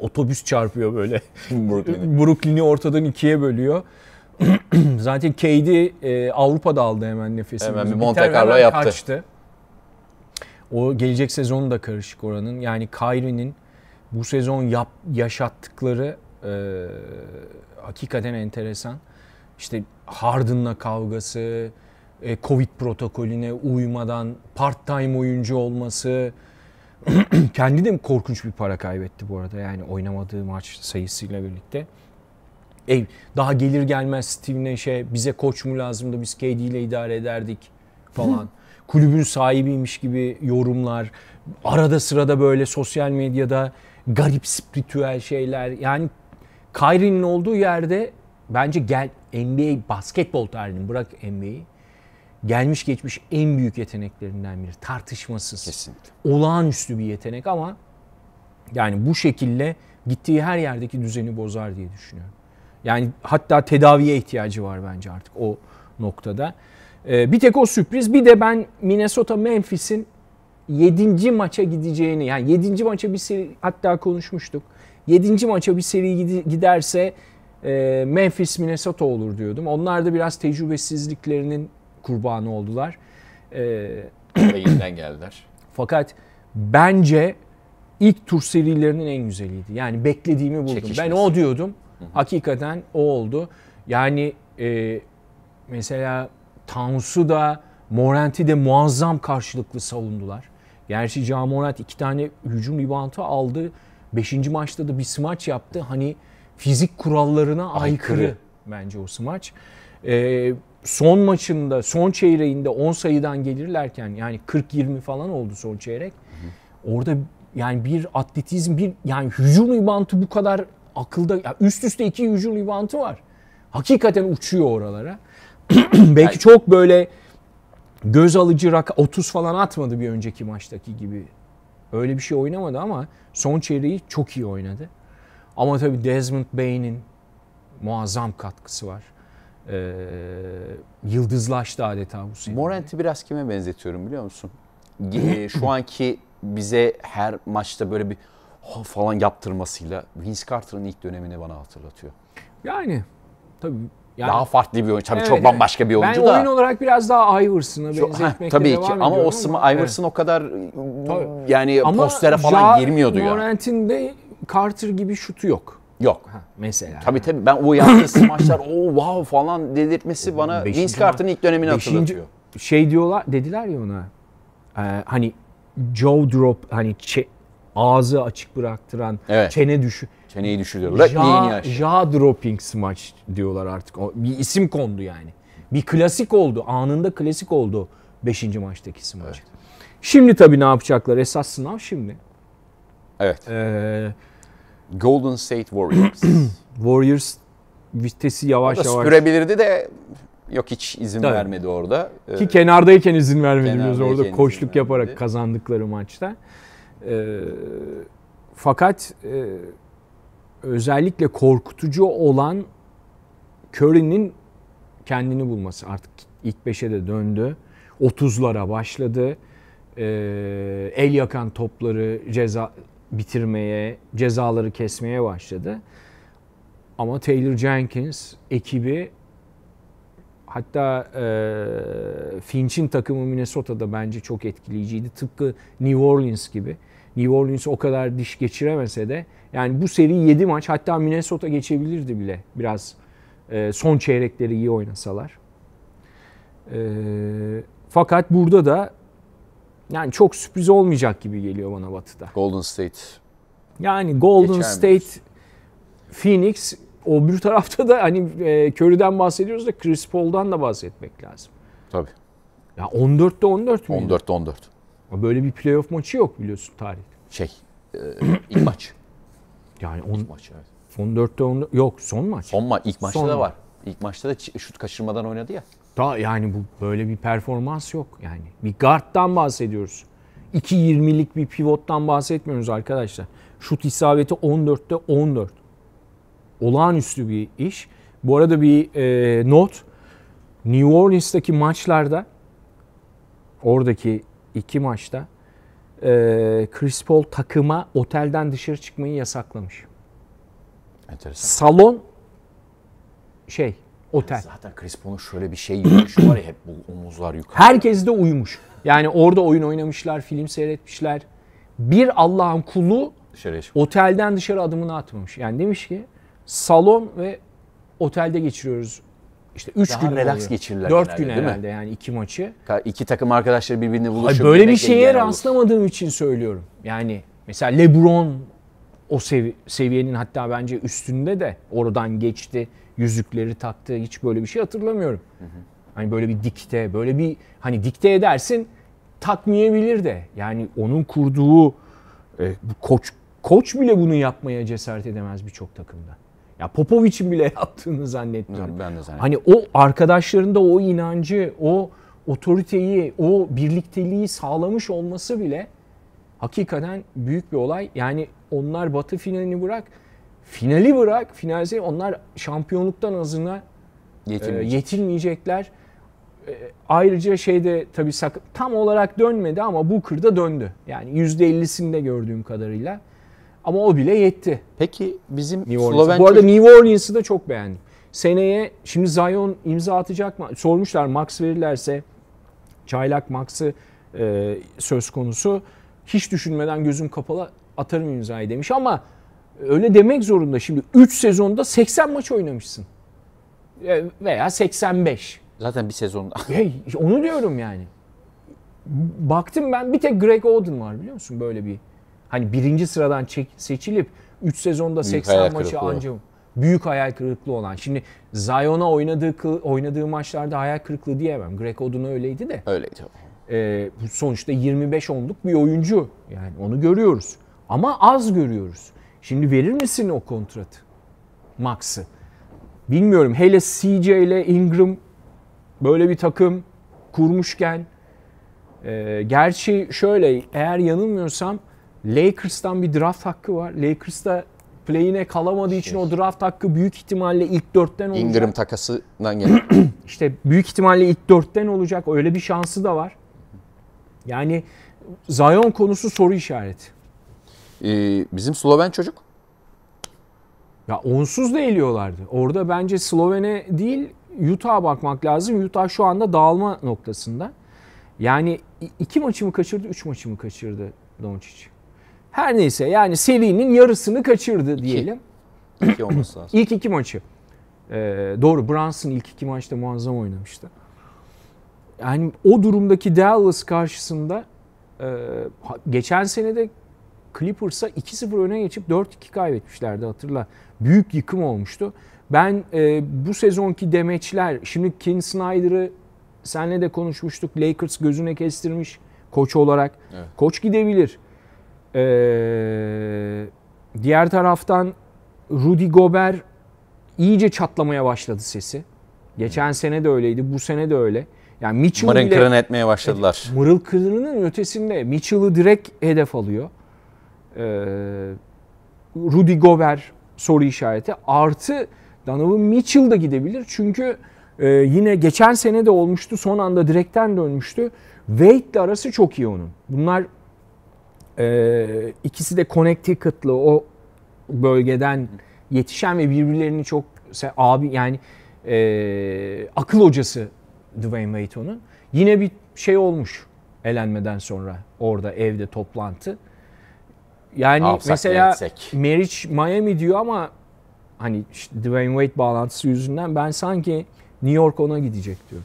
Otobüs çarpıyor böyle. [LAUGHS] Brooklyn'i ortadan ikiye bölüyor. [CLEARS THROAT] Zaten Cady e, Avrupa'da aldı hemen nefesini. Hemen bir Monte Carlo yaptı. Kaçtı. O gelecek sezonu da karışık oranın. Yani Kyrie'nin bu sezon yap, yaşattıkları e, hakikaten enteresan. İşte Harden'la kavgası, e, Covid protokolüne uymadan part-time oyuncu olması, [CLEARS THROAT] Kendi de korkunç bir para kaybetti bu arada. Yani oynamadığı maç sayısıyla birlikte. ev daha gelir gelmez Steve Nash'e bize koç mu lazımdı biz KD ile idare ederdik falan. [LAUGHS] Kulübün sahibiymiş gibi yorumlar. Arada sırada böyle sosyal medyada garip spiritüel şeyler. Yani Kyrie'nin olduğu yerde bence gel NBA basketbol tarihini bırak NBA'yi gelmiş geçmiş en büyük yeteneklerinden biri. Tartışmasız. Kesinlikle. Olağanüstü bir yetenek ama yani bu şekilde gittiği her yerdeki düzeni bozar diye düşünüyorum. Yani hatta tedaviye ihtiyacı var bence artık o noktada. Ee, bir tek o sürpriz. Bir de ben Minnesota Memphis'in 7. maça gideceğini yani 7. maça bir seri hatta konuşmuştuk. 7. maça bir seri giderse e, Memphis Minnesota olur diyordum. Onlar da biraz tecrübesizliklerinin kurbanı oldular. Ee, geldiler. [CLEARS THROAT] Fakat bence ilk tur serilerinin en güzeliydi. Yani beklediğimi buldum. Çekişmesi. Ben o diyordum. Hı-hı. Hakikaten o oldu. Yani e, mesela Tansu da Morenti de muazzam karşılıklı savundular. Gerçi Can iki tane hücum ribantı aldı. Beşinci maçta da bir smaç yaptı. Hani fizik kurallarına aykırı, aykırı bence o smaç. Ee, son maçında, son çeyreğinde 10 sayıdan gelirlerken yani 40-20 falan oldu son çeyrek. Orada yani bir atletizm, bir yani hücum ribantı bu kadar akılda yani üst üste iki hücum ribantı var. Hakikaten uçuyor oralara. [CLEARS THROAT] Belki yani, çok böyle göz alıcı rak 30 falan atmadı bir önceki maçtaki gibi. Öyle bir şey oynamadı ama son çeyreği çok iyi oynadı. Ama tabii Desmond Bain'in muazzam katkısı var e, yıldızlaştı adeta bu sene. Morant'i biraz kime benzetiyorum biliyor musun? E, [LAUGHS] şu anki bize her maçta böyle bir falan yaptırmasıyla Vince Carter'ın ilk dönemini bana hatırlatıyor. Yani tabii yani, daha farklı bir oyuncu. Tabii evet, çok bambaşka bir oyuncu ben da. Ben oyun olarak biraz daha Iverson'a benzetmekte Tabii ki ama o ama, Iverson evet. o kadar tabii. yani ama postere falan ja, girmiyordu ya. Morant'in de Carter gibi şutu yok. Yok. Ha, mesela. Tabii tabii ben o yaptığı [CLEARS THROAT] smaçlar o wow falan dedirtmesi bana beşinci Vince Carter'ın ilk dönemini beşinci, hatırlatıyor. Şey diyorlar dediler ya ona e, hani Joe drop hani çe, ağzı açık bıraktıran evet. çene düşü. Çeneyi düşürüyorlar. Jaw, jaw dropping Smash diyorlar artık. O, bir isim kondu yani. Bir klasik oldu. Anında klasik oldu 5. maçtaki Smash. Evet. Şimdi tabii ne yapacaklar? Esas sınav şimdi. Evet. Ee, Golden State Warriors. [CLEARS THROAT] Warriors vitesi yavaş o yavaş. Sürebilirdi de yok hiç izin Tabii. vermedi orada. Ki ee, kenardayken izin vermedi biz orada koçluk yaparak vermedi. kazandıkları maçta. Ee, fakat e, özellikle korkutucu olan Curry'nin kendini bulması artık ilk beşe de döndü. 30'lara başladı. Ee, el yakan topları ceza bitirmeye, cezaları kesmeye başladı. Ama Taylor Jenkins ekibi hatta e, Finch'in takımı Minnesota'da bence çok etkileyiciydi. Tıpkı New Orleans gibi. New Orleans o kadar diş geçiremese de yani bu seri 7 maç hatta Minnesota geçebilirdi bile biraz e, son çeyrekleri iyi oynasalar. E, fakat burada da yani çok sürpriz olmayacak gibi geliyor bana Batı'da. Golden State. Yani Golden Geçer State, mi? Phoenix o bir tarafta da hani e, Curry'den bahsediyoruz da Chris Paul'dan da bahsetmek lazım. Tabii. Ya 14'te 14 mü? 14'te 14. Böyle bir playoff maçı yok biliyorsun tarih. Şey, e, [CLEARS THROAT] ilk maç. Yani on, ilk maç evet. 14'te 14 yok son maç. Son maç ilk maçta son da var. İlk maçta da şut kaçırmadan oynadı ya. Ta yani bu böyle bir performans yok yani. Bir guard'dan bahsediyoruz. 2.20'lik bir pivottan bahsetmiyoruz arkadaşlar. Şut isabeti 14'te 14. Olağanüstü bir iş. Bu arada bir e, not. New Orleans'taki maçlarda oradaki iki maçta e, Chris Paul takıma otelden dışarı çıkmayı yasaklamış. Enteresan. Salon şey otel. Zaten Crespo'nun şöyle bir şey yürüyüşü var ya hep bu omuzlar yukarı. Herkes de uyumuş. Yani orada oyun oynamışlar, film seyretmişler. Bir Allah'ın kulu Dışarıya otelden dışarı adımını atmamış. Yani demiş ki salon ve otelde geçiriyoruz İşte 3 gün relax oluyor. geçirirler 4 gün değil herhalde mi? yani iki maçı. İki takım arkadaşları birbirine buluşuyor. Böyle bir şeye rastlamadığım için söylüyorum. Yani mesela LeBron o sevi- seviyenin hatta bence üstünde de oradan geçti yüzükleri taktı. Hiç böyle bir şey hatırlamıyorum. Hı hı. Hani böyle bir dikte, böyle bir hani dikte edersin takmayabilir de. Yani onun kurduğu e, koç koç bile bunu yapmaya cesaret edemez birçok takımda. Ya Popovic'in bile [LAUGHS] yaptığını zannetmiyorum. Ben de zannetmiyorum. Hani o arkadaşlarında o inancı, o otoriteyi, o birlikteliği sağlamış olması bile hakikaten büyük bir olay. Yani onlar Batı finalini bırak Finali bırak, finalde onlar şampiyonluktan azına e, Yetinmeyecek. e, yetinmeyecekler. E, ayrıca şeyde tabii sak- tam olarak dönmedi ama bu kırda döndü. Yani %50'sinde gördüğüm kadarıyla. Ama o bile yetti. Peki bizim New Orleans. Bu arada New Orleans'ı da çok beğendim. Seneye şimdi Zion imza atacak mı? Sormuşlar Max verirlerse Çaylak Max'ı e, söz konusu. Hiç düşünmeden gözüm kapalı atarım imzayı demiş ama öyle demek zorunda. Şimdi 3 sezonda 80 maç oynamışsın. E, veya 85. Zaten bir sezonda. [LAUGHS] Hey, onu diyorum yani. Baktım ben bir tek Greg Oden var biliyor musun böyle bir. Hani birinci sıradan çek, seçilip 3 sezonda Büyük maçı ancak büyük hayal kırıklığı olan. Şimdi Zion'a oynadığı oynadığı maçlarda hayal kırıklığı diyemem. Greg Oden öyleydi de. Öyleydi. Ee, sonuçta 25 onluk bir oyuncu. Yani onu görüyoruz. Ama az görüyoruz. Şimdi verir misin o kontratı? Max'ı. Bilmiyorum. Hele CJ ile Ingram böyle bir takım kurmuşken e, gerçi şöyle eğer yanılmıyorsam Lakers'tan bir draft hakkı var. Lakers'ta play'ine kalamadığı için o şey. draft hakkı büyük ihtimalle ilk dörtten olacak. İndirim takasından gelen. [CLEARS THROAT] İşte büyük ihtimalle ilk dörtten olacak. Öyle bir şansı da var. Yani Zion konusu soru işareti. Ee, bizim Sloven çocuk. Ya onsuz da eliyorlardı. Orada bence Sloven'e değil Utah'a bakmak lazım. Utah şu anda dağılma noktasında. Yani iki maçı mı kaçırdı, üç maçı mı kaçırdı Doncic? Her neyse yani serinin yarısını kaçırdı diyelim. İki olması [CLEARS THROAT] lazım. ilk iki maçı. Ee, doğru Brunson ilk iki maçta muazzam oynamıştı. Yani o durumdaki Dallas karşısında e, geçen senede Clippers'a 2-0 öne geçip 4-2 kaybetmişlerdi hatırla. Büyük yıkım olmuştu. Ben e, bu sezonki demeçler, şimdi Ken Snyder'ı senle de konuşmuştuk. Lakers gözüne kestirmiş koç olarak. Evet. Koç gidebilir. Ee, diğer taraftan Rudy Gobert iyice çatlamaya başladı sesi. Geçen hmm. sene de öyleydi, bu sene de öyle. Yani Mitchell Mırın kırın etmeye başladılar. Evet, mırıl kırının ötesinde Mitchell'ı direkt hedef alıyor. Ee, Rudy Gobert soru işareti. Artı Donovan Mitchell da gidebilir. Çünkü e, yine geçen sene de olmuştu. Son anda direkten dönmüştü. Wade'le arası çok iyi onun. Bunlar e, ikisi de Connecticut'lı o bölgeden yetişen ve birbirlerini çok abi yani e, akıl hocası Dwayne Wade onun. Yine bir şey olmuş elenmeden sonra orada evde toplantı. Yani mesela Meriç Miami diyor ama hani işte Dwayne Wade bağlantısı yüzünden ben sanki New York ona gidecek diyor.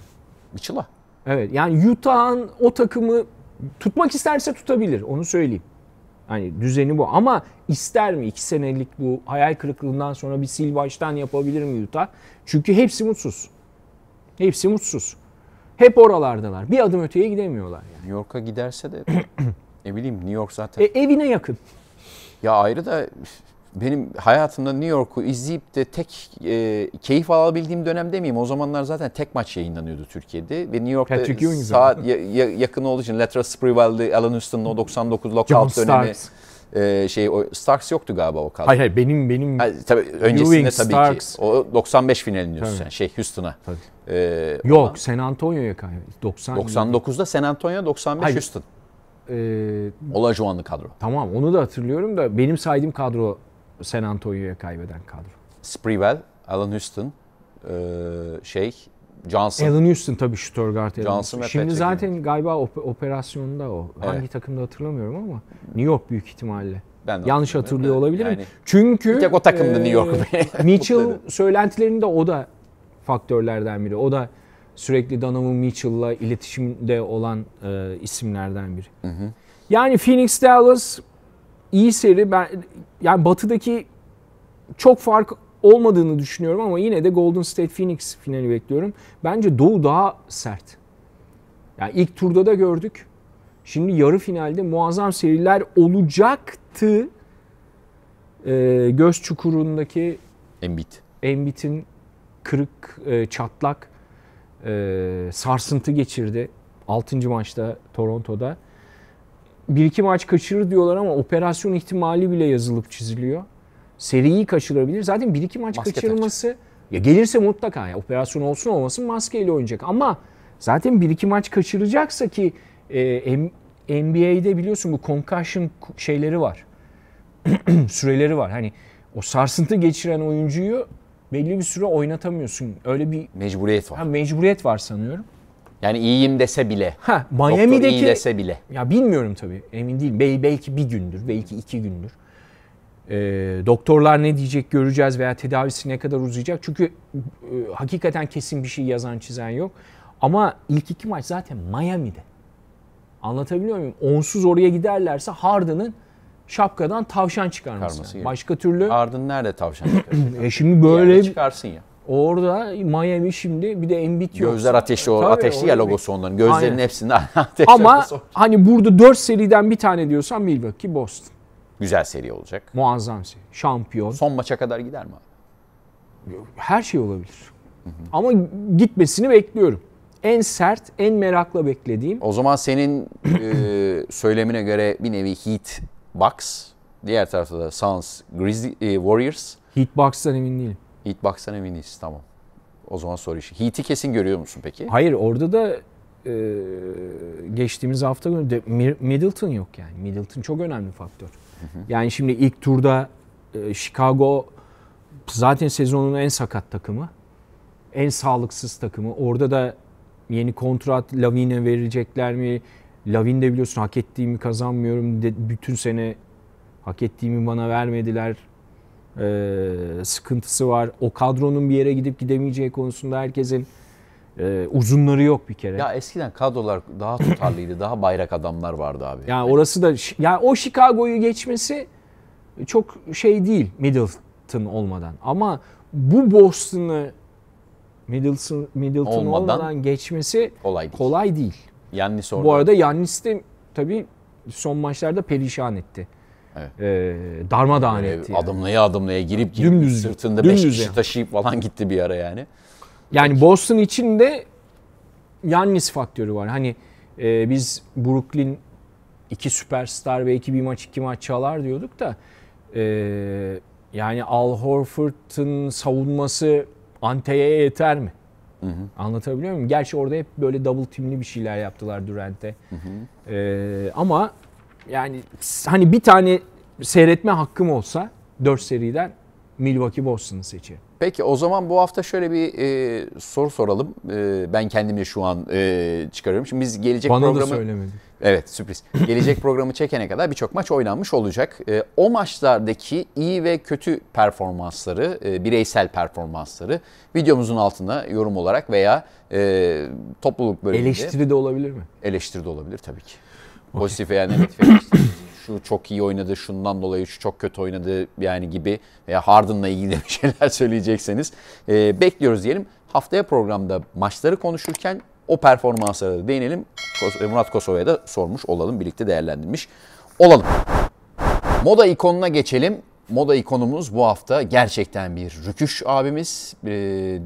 Mitchell'a. Evet yani Utah'ın o takımı tutmak isterse tutabilir onu söyleyeyim. Hani düzeni bu ama ister mi? iki senelik bu hayal kırıklığından sonra bir sil baştan yapabilir mi Utah? Çünkü hepsi mutsuz. Hepsi mutsuz. Hep oralardalar. Bir adım öteye gidemiyorlar. Yani. New York'a giderse de [CLEARS THROAT] Ne bileyim New York zaten. E, evine yakın. Ya ayrı da benim hayatımda New York'u izleyip de tek e, keyif alabildiğim dönem demeyeyim. O zamanlar zaten tek maç yayınlanıyordu Türkiye'de ve New York'ta Patrick Ewing saat ya, ya, yakın olduğu için Lateral Sprewell'di, Alan Houston'ın o 99 lockout dönemi. E, şey o Starks yoktu galiba o kadar. Hayır hayır benim benim ha, tabii öncesinde Ewing, tabii Starks. ki. O 95 finalini diyorsun sen şey Houston'a. Ee, Yok, olan, San Antonio'ya kaybetti. 99'da San Antonio, 95 hayır, Houston e, ee, Olajuwon'lu kadro. Tamam onu da hatırlıyorum da benim saydığım kadro San Antonio'ya kaybeden kadro. Sprewell, Alan Houston, e, şey Johnson. Alan Houston tabii Stuttgart. Alan Johnson Houston. Şimdi zaten yani. galiba op- operasyonda o. Evet. Hangi takımda hatırlamıyorum ama New York büyük ihtimalle. Ben Yanlış hatırlıyor olabilirim. Yani, Çünkü bir tek o takımda e, New York. [LAUGHS] Mitchell söylentilerinde o da faktörlerden biri. O da sürekli Donovan Mitchell'la iletişimde olan e, isimlerden biri. Hı hı. Yani Phoenix Dallas iyi seri. Ben yani batıdaki çok fark olmadığını düşünüyorum ama yine de Golden State Phoenix finali bekliyorum. Bence Doğu daha sert. Yani ilk turda da gördük. Şimdi yarı finalde muazzam seriler olacaktı. Ee, göz çukurundaki Embiid. Embiid'in kırık, e, çatlak e, sarsıntı geçirdi. 6. maçta Toronto'da. Bir iki maç kaçırır diyorlar ama operasyon ihtimali bile yazılıp çiziliyor. Seriyi kaçırabilir. Zaten bir iki maç Maske kaçırması takacak. ya gelirse mutlaka ya operasyon olsun olmasın maskeyle oynayacak ama zaten bir iki maç kaçıracaksa ki e, NBA'de biliyorsun bu concussion şeyleri var. [CLEARS THROAT] Süreleri var. Hani o sarsıntı geçiren oyuncuyu belli bir süre oynatamıyorsun. Öyle bir mecburiyet var. Ha, mecburiyet var sanıyorum. Yani iyiyim dese bile. Ha, Miami'deki Doktor iyi dese bile. Ya bilmiyorum tabii. Emin değilim. Bel, belki bir gündür, belki iki gündür. E, doktorlar ne diyecek göreceğiz veya tedavisi ne kadar uzayacak. Çünkü e, hakikaten kesin bir şey yazan çizen yok. Ama ilk iki maç zaten Miami'de. Anlatabiliyor muyum? Onsuz oraya giderlerse Harden'ın şapkadan tavşan çıkarması. çıkarması Başka türlü... Ardın nerede tavşan çıkarır? [CLEARS THROAT] e şimdi böyle... Bir çıkarsın ya. Orada Miami şimdi bir de Embiid yok. Gözler ateşli, o, ateşli ya logosu onların. Gözlerin Aynen. hepsinde [LAUGHS] ateşli. Ama hani burada 4 seriden bir tane diyorsan Milwaukee, Boston. Güzel seri olacak. Muazzam seri. Şampiyon. Son maça kadar gider mi Her şey olabilir. Hı hı. Ama gitmesini bekliyorum. En sert, en merakla beklediğim. O zaman senin e, söylemine göre bir nevi Heat Bucks. Diğer tarafta da Suns, Grizzly, e, Warriors. Heat Bucks'tan emin değilim. Heat Bucks'tan emin değiliz tamam. O zaman soru işi. Heat'i kesin görüyor musun peki? Hayır orada da e, geçtiğimiz hafta de Middleton yok yani. Middleton çok önemli faktör. Hı hı. Yani şimdi ilk turda e, Chicago zaten sezonun en sakat takımı. En sağlıksız takımı. Orada da yeni kontrat lavine verecekler mi? Lavin de biliyorsun hak ettiğimi kazanmıyorum. De, bütün sene hak ettiğimi bana vermediler. Ee, sıkıntısı var. O kadronun bir yere gidip gidemeyeceği konusunda herkesin e, uzunları yok bir kere. Ya eskiden kadrolar daha tutarlıydı. [CLEARS THROAT] daha bayrak adamlar vardı abi. Yani, orası da ya yani o Chicago'yu geçmesi çok şey değil Middleton olmadan. Ama bu Boston'ı Middleton, Middleton olmadan, olmadan geçmesi kolay değil. Kolay değil. Yannis orada. Bu arada Yannis de tabii son maçlarda perişan etti. Evet. Ee, darmadağın yani etti. Yani. adımlaya girip girip dümdüz, sırtında 5 kişi yani. taşıyıp falan gitti bir ara yani. Yani Peki. Boston için de Yannis faktörü var. Hani e, biz Brooklyn iki süperstar ve iki bir maç iki maç çalar diyorduk da e, yani Al Horford'un savunması Ante'ye yeter mi? Hı hı. Anlatabiliyor muyum? Gerçi orada hep böyle double team'li bir şeyler yaptılar Durant'e. Hı hı. Ee, ama yani hani bir tane seyretme hakkım olsa 4 seriden Milwaukee Boston'ı seçerim. Peki o zaman bu hafta şöyle bir e, soru soralım. E, ben kendimle şu an e, çıkarıyorum. Şimdi biz gelecek Bana programı... Bana da söylemedin. Evet sürpriz. [CLEARS THROAT] Gelecek programı çekene kadar birçok maç oynanmış olacak. E, o maçlardaki iyi ve kötü performansları, e, bireysel performansları videomuzun altına yorum olarak veya e, topluluk bölümünde. Eleştiri de olabilir mi? Eleştiri de olabilir tabii ki. Okay. Pozitif veya negatif [LAUGHS] şu çok iyi oynadı, şundan dolayı şu çok kötü oynadı yani gibi veya Harden'la ilgili [LAUGHS] bir şeyler söyleyecekseniz e, bekliyoruz diyelim. Haftaya programda maçları konuşurken o performanslara da değinelim. E, Murat Kosova'ya da sormuş olalım. Birlikte değerlendirmiş olalım. Moda ikonuna geçelim. Moda ikonumuz bu hafta gerçekten bir rüküş abimiz. E,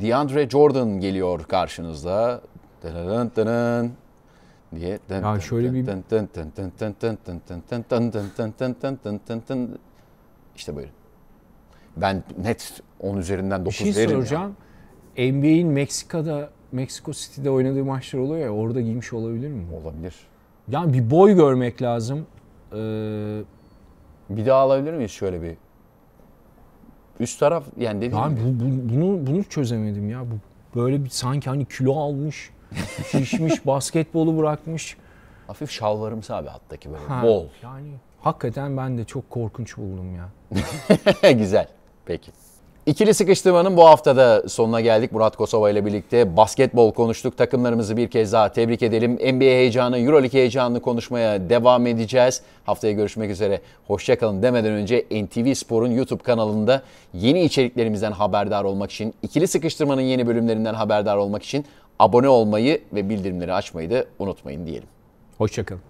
DeAndre Jordan geliyor karşınızda. Dın diye. Ya şöyle bir... İşte böyle. Ben net 10 üzerinden 9 bir şey soracağım. NBA'in Meksika'da Meksiko City'de oynadığı maçlar oluyor ya orada giymiş olabilir mi? Olabilir. Yani bir boy görmek lazım. Ee, Bir daha alabilir miyiz şöyle bir? Üst taraf yani dediğim yani gibi. bu, bu- bunu bunu çözemedim ya. Bu böyle bir sanki hani kilo almış, [LAUGHS] şişmiş, basketbolu bırakmış. Hafif şalvarımsı abi alttaki böyle Ha, bol. Yani hakikaten ben de çok korkunç buldum ya. [LAUGHS] Güzel. Peki. İkili sıkıştırmanın bu haftada sonuna geldik. Murat Kosova ile birlikte basketbol konuştuk. Takımlarımızı bir kez daha tebrik edelim. NBA heyecanı, Euroleague heyecanını konuşmaya devam edeceğiz. Haftaya görüşmek üzere. Hoşçakalın demeden önce NTV Spor'un YouTube kanalında yeni içeriklerimizden haberdar olmak için, ikili sıkıştırmanın yeni bölümlerinden haberdar olmak için abone olmayı ve bildirimleri açmayı da unutmayın diyelim. Hoşçakalın.